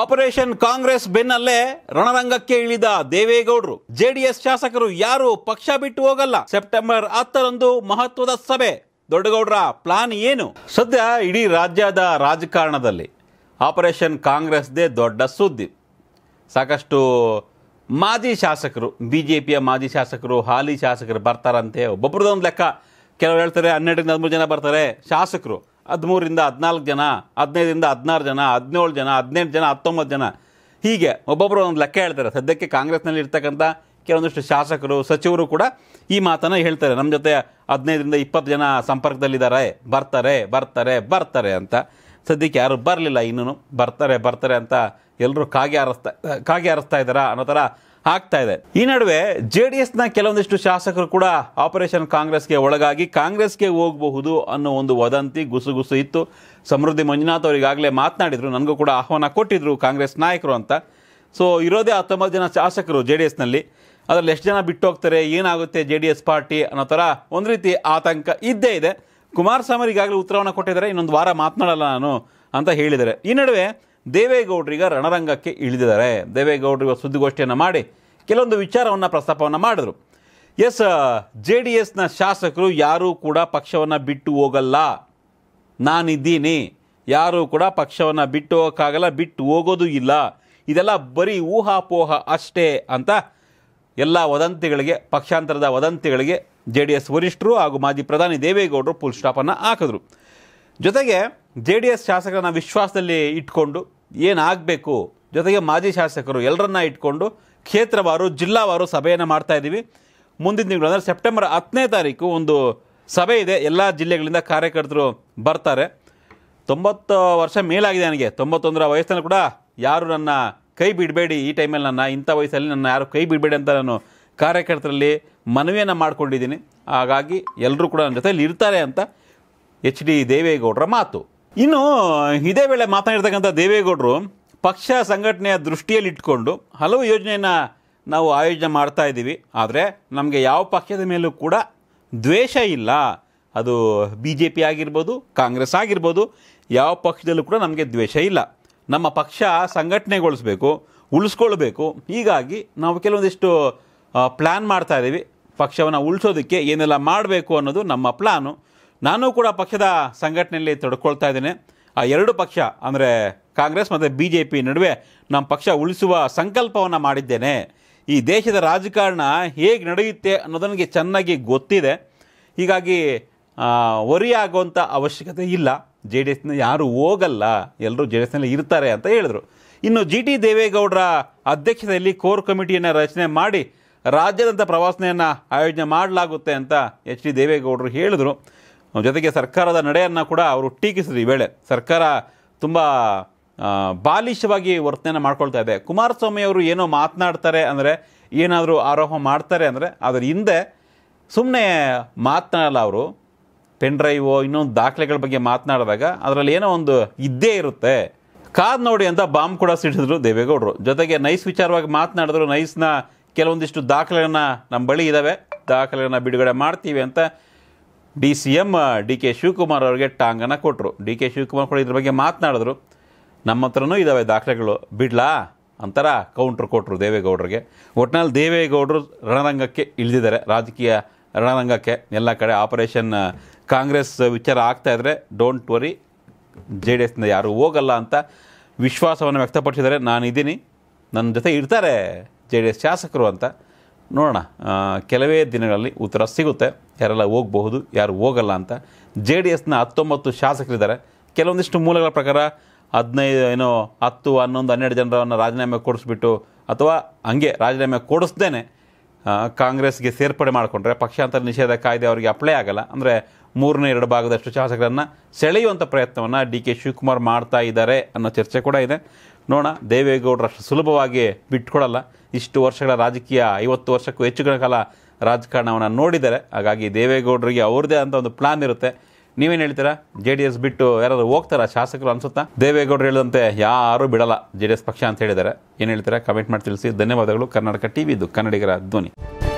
operation Congress ಬೆನ್ನಲ್ಲೇ ರಣರಂಗಕ್ಕೆ ಇಳಿದ ದೇವೇಗೌಡರು ಜೆಡಿಎಸ್ ಶಾಸಕರು ಯಾರು ಪಕ್ಷ ಬಿಟ್ಟು ಹೋಗಲ್ಲ ಸೆಪ್ಟೆಂಬರ್ ಹತ್ತರಂದು ಮಹತ್ವದ ಸಭೆ ದೊಡ್ಡಗೌಡರ ಪ್ಲಾನ್ ಏನು ಸದ್ಯ ಇಡೀ ರಾಜ್ಯದ ರಾಜಕಾರಣದಲ್ಲಿ ಆಪರೇಷನ್ ಕಾಂಗ್ರೆಸ್ದೇ ದೊಡ್ಡ ಸುದ್ದಿ ಸಾಕಷ್ಟು ಮಾಜಿ ಶಾಸಕರು ಬಿ ಜೆ ಪಿಯ ಮಾಜಿ ಶಾಸಕರು ಹಾಲಿ ಶಾಸಕರು ಬರ್ತಾರಂತೆ ಒಬ್ಬೊಬ್ಬರದೊಂದು ಲೆಕ್ಕ ಕೆಲವರು ಹೇಳ್ತಾರೆ ಹನ್ನೆರಡರಿಂದ ಹದಿಮೂರು ಜನ ಬರ್ತಾರೆ ಶಾಸಕರು ಹದಿಮೂರಿಂದ ಹದಿನಾಲ್ಕು ಜನ ಹದಿನೈದರಿಂದ ಹದಿನಾರು ಜನ ಹದಿನೇಳು ಜನ ಹದಿನೆಂಟು ಜನ ಹತ್ತೊಂಬತ್ತು ಜನ ಹೀಗೆ ಒಬ್ಬೊಬ್ಬರು ಒಂದು ಲೆಕ್ಕ ಹೇಳ್ತಾರೆ ಸದ್ಯಕ್ಕೆ ಕಾಂಗ್ರೆಸ್ನಲ್ಲಿ ಇರ್ತಕ್ಕಂಥ ಕೆಲವೊಂದಿಷ್ಟು ಶಾಸಕರು ಸಚಿವರು ಕೂಡ ಈ ಮಾತನ್ನು ಹೇಳ್ತಾರೆ ನಮ್ಮ ಜೊತೆ ಹದಿನೈದರಿಂದ ಇಪ್ಪತ್ತು ಜನ ಸಂಪರ್ಕದಲ್ಲಿದ್ದಾರೆ ಬರ್ತಾರೆ ಬರ್ತಾರೆ ಬರ್ತಾರೆ ಅಂತ ಸದ್ಯಕ್ಕೆ ಯಾರು ಬರಲಿಲ್ಲ ಇನ್ನೂ ಬರ್ತಾರೆ ಬರ್ತಾರೆ ಅಂತ ಎಲ್ಲರೂ ಕಾಗೆ ಹಾರಿಸ್ತಾ ಕಾಗೆ ಹಾರಿಸ್ತಾ ಇದ್ದಾರಾ ಅನ್ನೋ ಥರ ಆಗ್ತಾ ಇದೆ ಈ ನಡುವೆ ಜೆ ಡಿ ಎಸ್ನ ಕೆಲವೊಂದಿಷ್ಟು ಶಾಸಕರು ಕೂಡ ಆಪರೇಷನ್ ಕಾಂಗ್ರೆಸ್ಗೆ ಒಳಗಾಗಿ ಕಾಂಗ್ರೆಸ್ಗೆ ಹೋಗಬಹುದು ಅನ್ನೋ ಒಂದು ವದಂತಿ ಗುಸುಗುಸು ಇತ್ತು ಸಮೃದ್ಧಿ ಮಂಜುನಾಥ್ ಅವರಿಗಾಗಲೇ ಮಾತನಾಡಿದ್ರು ನನಗೂ ಕೂಡ ಆಹ್ವಾನ ಕೊಟ್ಟಿದ್ರು ಕಾಂಗ್ರೆಸ್ ನಾಯಕರು ಅಂತ ಸೊ ಇರೋದೇ ಹತ್ತೊಂಬತ್ತು ಜನ ಶಾಸಕರು ಜೆ ಡಿ ಎಸ್ನಲ್ಲಿ ಅದರಲ್ಲಿ ಎಷ್ಟು ಜನ ಬಿಟ್ಟು ಹೋಗ್ತಾರೆ ಏನಾಗುತ್ತೆ ಜೆ ಡಿ ಎಸ್ ಪಾರ್ಟಿ ಅನ್ನೋ ಥರ ಒಂದು ರೀತಿ ಆತಂಕ ಇದ್ದೇ ಇದೆ ಕುಮಾರಸ್ವಾಮಿ ಈಗಾಗಲೇ ಉತ್ತರವನ್ನು ಕೊಟ್ಟಿದ್ದಾರೆ ಇನ್ನೊಂದು ವಾರ ಮಾತನಾಡಲ್ಲ ನಾನು ಅಂತ ಹೇಳಿದರೆ ಈ ನಡುವೆ ದೇವೇಗೌಡರಿಗ ರಣರಂಗಕ್ಕೆ ಇಳಿದಿದ್ದಾರೆ ದೇವೇಗೌಡರಿಗೆ ಸುದ್ದಿಗೋಷ್ಠಿಯನ್ನು ಮಾಡಿ ಕೆಲವೊಂದು ವಿಚಾರವನ್ನು ಪ್ರಸ್ತಾಪವನ್ನು ಮಾಡಿದರು ಎಸ್ ಜೆ ಡಿ ಎಸ್ನ ಶಾಸಕರು ಯಾರೂ ಕೂಡ ಪಕ್ಷವನ್ನು ಬಿಟ್ಟು ಹೋಗಲ್ಲ ನಾನಿದ್ದೀನಿ ಯಾರೂ ಕೂಡ ಪಕ್ಷವನ್ನು ಬಿಟ್ಟು ಹೋಗೋಕ್ಕಾಗಲ್ಲ ಬಿಟ್ಟು ಹೋಗೋದು ಇಲ್ಲ ಇದೆಲ್ಲ ಬರೀ ಊಹಾಪೋಹ ಅಷ್ಟೇ ಅಂತ ಎಲ್ಲ ವದಂತಿಗಳಿಗೆ ಪಕ್ಷಾಂತರದ ವದಂತಿಗಳಿಗೆ ಜೆ ಡಿ ಎಸ್ ವರಿಷ್ಠರು ಹಾಗೂ ಮಾಜಿ ಪ್ರಧಾನಿ ದೇವೇಗೌಡರು ಫುಲ್ ಸ್ಟಾಪನ್ನು ಹಾಕಿದ್ರು ಜೊತೆಗೆ ಜೆ ಡಿ ಎಸ್ ಶಾಸಕರನ್ನ ವಿಶ್ವಾಸದಲ್ಲಿ ಇಟ್ಕೊಂಡು ಏನಾಗಬೇಕು ಜೊತೆಗೆ ಮಾಜಿ ಶಾಸಕರು ಎಲ್ಲರನ್ನ ಇಟ್ಕೊಂಡು ಕ್ಷೇತ್ರವಾರು ಜಿಲ್ಲಾವಾರು ಸಭೆಯನ್ನು ಮಾಡ್ತಾ ಇದ್ದೀವಿ ಮುಂದಿನ ತಿಂಗಳು ಅಂದರೆ ಸೆಪ್ಟೆಂಬರ್ ಹತ್ತನೇ ತಾರೀಕು ಒಂದು ಸಭೆ ಇದೆ ಎಲ್ಲ ಜಿಲ್ಲೆಗಳಿಂದ ಕಾರ್ಯಕರ್ತರು ಬರ್ತಾರೆ ತೊಂಬತ್ತು ವರ್ಷ ಮೇಲಾಗಿದೆ ನನಗೆ ತೊಂಬತ್ತೊಂದರ ವಯಸ್ಸನ್ನು ಕೂಡ ಯಾರು ನನ್ನ ಕೈ ಬಿಡಬೇಡಿ ಈ ಟೈಮಲ್ಲಿ ನನ್ನ ಇಂಥ ವಯಸ್ಸಲ್ಲಿ ನನ್ನ ಯಾರು ಕೈ ಬಿಡಬೇಡಿ ಅಂತ ನಾನು ಕಾರ್ಯಕರ್ತರಲ್ಲಿ ಮನವಿಯನ್ನು ಮಾಡಿಕೊಂಡಿದ್ದೀನಿ ಹಾಗಾಗಿ ಎಲ್ಲರೂ ಕೂಡ ನನ್ನ ಜೊತೆಯಲ್ಲಿ ಇರ್ತಾರೆ ಅಂತ ಎಚ್ ಡಿ ದೇವೇಗೌಡರ ಮಾತು ಇನ್ನು ಇದೇ ವೇಳೆ ಮಾತನಾಡಿರ್ತಕ್ಕಂಥ ದೇವೇಗೌಡರು ಪಕ್ಷ ಸಂಘಟನೆಯ ದೃಷ್ಟಿಯಲ್ಲಿ ಇಟ್ಕೊಂಡು ಹಲವು ಯೋಜನೆಯನ್ನು ನಾವು ಆಯೋಜನೆ ಮಾಡ್ತಾ ಇದ್ದೀವಿ ಆದರೆ ನಮಗೆ ಯಾವ ಪಕ್ಷದ ಮೇಲೂ ಕೂಡ ದ್ವೇಷ ಇಲ್ಲ ಅದು ಬಿ ಜೆ ಪಿ ಆಗಿರ್ಬೋದು ಕಾಂಗ್ರೆಸ್ ಆಗಿರ್ಬೋದು ಯಾವ ಪಕ್ಷದಲ್ಲೂ ಕೂಡ ನಮಗೆ ದ್ವೇಷ ಇಲ್ಲ ನಮ್ಮ ಪಕ್ಷ ಸಂಘಟನೆಗೊಳಿಸ್ಬೇಕು ಉಳಿಸ್ಕೊಳ್ಬೇಕು ಹೀಗಾಗಿ ನಾವು ಕೆಲವೊಂದಿಷ್ಟು ಪ್ಲ್ಯಾನ್ ಮಾಡ್ತಾ ಇದ್ದೀವಿ ಪಕ್ಷವನ್ನು ಉಳಿಸೋದಕ್ಕೆ ಏನೆಲ್ಲ ಮಾಡಬೇಕು ಅನ್ನೋದು ನಮ್ಮ ಪ್ಲಾನು ನಾನು ಕೂಡ ಪಕ್ಷದ ಸಂಘಟನೆಯಲ್ಲಿ ತೊಡ್ಕೊಳ್ತಾ ಇದ್ದೇನೆ ಆ ಎರಡು ಪಕ್ಷ ಅಂದರೆ ಕಾಂಗ್ರೆಸ್ ಮತ್ತು ಬಿ ಜೆ ಪಿ ನಡುವೆ ನಮ್ಮ ಪಕ್ಷ ಉಳಿಸುವ ಸಂಕಲ್ಪವನ್ನು ಮಾಡಿದ್ದೇನೆ ಈ ದೇಶದ ರಾಜಕಾರಣ ಹೇಗೆ ನಡೆಯುತ್ತೆ ಅನ್ನೋದು ನನಗೆ ಚೆನ್ನಾಗಿ ಗೊತ್ತಿದೆ ಹೀಗಾಗಿ ಆಗುವಂಥ ಅವಶ್ಯಕತೆ ಇಲ್ಲ ಜೆ ಡಿ ಎಸ್ನ ಯಾರೂ ಹೋಗಲ್ಲ ಎಲ್ಲರೂ ಜೆ ಡಿ ಎಸ್ನಲ್ಲಿ ಇರ್ತಾರೆ ಅಂತ ಹೇಳಿದರು ಇನ್ನು ಜಿ ಟಿ ದೇವೇಗೌಡರ ಅಧ್ಯಕ್ಷತೆಯಲ್ಲಿ ಕೋರ್ ಕಮಿಟಿಯನ್ನು ರಚನೆ ಮಾಡಿ ರಾಜ್ಯದಂಥ ಪ್ರವಾಸನೆಯನ್ನು ಆಯೋಜನೆ ಮಾಡಲಾಗುತ್ತೆ ಅಂತ ಎಚ್ ಡಿ ದೇವೇಗೌಡರು ಹೇಳಿದರು ಜೊತೆಗೆ ಸರ್ಕಾರದ ನಡೆಯನ್ನು ಕೂಡ ಅವರು ಟೀಕಿಸಿದ್ರು ಈ ವೇಳೆ ಸರ್ಕಾರ ತುಂಬ ಬಾಲಿಷವಾಗಿ ವರ್ತನೆಯನ್ನು ಮಾಡ್ಕೊಳ್ತಾ ಇದೆ ಕುಮಾರಸ್ವಾಮಿ ಅವರು ಏನೋ ಮಾತನಾಡ್ತಾರೆ ಅಂದರೆ ಏನಾದರೂ ಆರೋಪ ಮಾಡ್ತಾರೆ ಅಂದರೆ ಅದರ ಹಿಂದೆ ಸುಮ್ಮನೆ ಮಾತನಾಡಲ್ಲ ಅವರು ಪೆನ್ ಡ್ರೈವೋ ಇನ್ನೊಂದು ದಾಖಲೆಗಳ ಬಗ್ಗೆ ಮಾತನಾಡಿದಾಗ ಅದರಲ್ಲಿ ಏನೋ ಒಂದು ಇದ್ದೇ ಇರುತ್ತೆ ಕಾದ್ ನೋಡಿ ಅಂತ ಬಾಂಬ್ ಕೂಡ ಸಿಡಿದ್ರು ದೇವೇಗೌಡರು ಜೊತೆಗೆ ನೈಸ್ ವಿಚಾರವಾಗಿ ಮಾತನಾಡಿದ್ರು ನೈಸ್ನ ಕೆಲವೊಂದಿಷ್ಟು ದಾಖಲೆಗಳನ್ನ ನಮ್ಮ ಬಳಿ ಇದ್ದಾವೆ ದಾಖಲೆಗಳನ್ನ ಬಿಡುಗಡೆ ಮಾಡ್ತೀವಿ ಅಂತ D C M D K Shivakumar ಅವರಿಗೆ ಟಾಂಗನ್ನು ಕೊಟ್ಟರು ಡಿ ಕೆ ಶಿವಕುಮಾರ್ ಕೂಡ ಇದ್ರ ಬಗ್ಗೆ ಮಾತನಾಡಿದ್ರು ನಮ್ಮ ಹತ್ರನೂ ಇದ್ದಾವೆ ದಾಖಲೆಗಳು ಬಿಡ್ಲಾ ಅಂತಾರ ಕೌಂಟ್ರ್ ಕೊಟ್ಟರು ದೇವೇಗೌಡರಿಗೆ ಒಟ್ಟಿನಲ್ಲಿ ದೇವೇಗೌಡರು ರಣರಂಗಕ್ಕೆ ಇಳಿದಿದ್ದಾರೆ ರಾಜಕೀಯ ರಣರಂಗಕ್ಕೆ ಎಲ್ಲ ಕಡೆ ಆಪರೇಷನ್ ಕಾಂಗ್ರೆಸ್ ವಿಚಾರ ಆಗ್ತಾಯಿದ್ರೆ ಡೋಂಟ್ ವರಿ ಜೆ ಡಿ ಎಸ್ನಿಂದ ಯಾರೂ ಹೋಗಲ್ಲ ಅಂತ ವಿಶ್ವಾಸವನ್ನು ವ್ಯಕ್ತಪಡಿಸಿದರೆ ನಾನು ಇದ್ದೀನಿ ನನ್ನ ಜೊತೆ ಇರ್ತಾರೆ ಜೆ ಡಿ ಎಸ್ ಶಾಸಕರು ಅಂತ ನೋಡೋಣ ಕೆಲವೇ ದಿನಗಳಲ್ಲಿ ಉತ್ತರ ಸಿಗುತ್ತೆ ಯಾರೆಲ್ಲ ಹೋಗಬಹುದು ಯಾರು ಹೋಗಲ್ಲ ಅಂತ ಜೆ ಡಿ ಎಸ್ನ ಹತ್ತೊಂಬತ್ತು ಶಾಸಕರಿದ್ದಾರೆ ಕೆಲವೊಂದಿಷ್ಟು ಮೂಲಗಳ ಪ್ರಕಾರ ಹದಿನೈದು ಏನೋ ಹತ್ತು ಹನ್ನೊಂದು ಹನ್ನೆರಡು ಜನರನ್ನು ರಾಜೀನಾಮೆ ಕೊಡಿಸ್ಬಿಟ್ಟು ಅಥವಾ ಹಂಗೆ ರಾಜೀನಾಮೆ ಕೊಡಿಸ್ದೇ ಕಾಂಗ್ರೆಸ್ಗೆ ಸೇರ್ಪಡೆ ಮಾಡಿಕೊಂಡ್ರೆ ಪಕ್ಷಾಂತರ ನಿಷೇಧ ಕಾಯ್ದೆ ಅವರಿಗೆ ಅಪ್ಲೈ ಆಗಲ್ಲ ಅಂದರೆ ಮೂರನೇ ಎರಡು ಭಾಗದಷ್ಟು ಶಾಸಕರನ್ನು ಸೆಳೆಯುವಂಥ ಪ್ರಯತ್ನವನ್ನು ಡಿ ಕೆ ಶಿವಕುಮಾರ್ ಮಾಡ್ತಾ ಇದ್ದಾರೆ ಅನ್ನೋ ಚರ್ಚೆ ಕೂಡ ಇದೆ ನೋಡೋಣ ದೇವೇಗೌಡರು ಅಷ್ಟು ಸುಲಭವಾಗಿ ಬಿಟ್ಕೊಡಲ್ಲ ಇಷ್ಟು ವರ್ಷಗಳ ರಾಜಕೀಯ ಐವತ್ತು ವರ್ಷಕ್ಕೂ ಹೆಚ್ಚು ಕಾಲ ರಾಜಕಾರಣವನ್ನು ನೋಡಿದ್ದಾರೆ ಹಾಗಾಗಿ ದೇವೇಗೌಡರಿಗೆ ಅವ್ರದ್ದೇ ಅಂತ ಒಂದು ಪ್ಲಾನ್ ಇರುತ್ತೆ ನೀವೇನು ಹೇಳ್ತೀರಾ ಜೆ ಡಿ ಎಸ್ ಬಿಟ್ಟು ಯಾರಾದರೂ ಹೋಗ್ತಾರಾ ಶಾಸಕರು ಅನಿಸುತ್ತಾ ದೇವೇಗೌಡರು ಹೇಳಿದಂತೆ ಯಾರೂ ಬಿಡಲ್ಲ ಜೆ ಡಿ ಎಸ್ ಪಕ್ಷ ಅಂತ ಹೇಳಿದ್ದಾರೆ ಏನು ಹೇಳ್ತೀರಾ ಕಮೆಂಟ್ ಮಾಡಿ ತಿಳಿಸಿ ಧನ್ಯವಾದಗಳು ಕರ್ನಾಟಕ ಟಿ ವಿದು ಕನ್ನಡಿಗರ ಧ್ವನಿ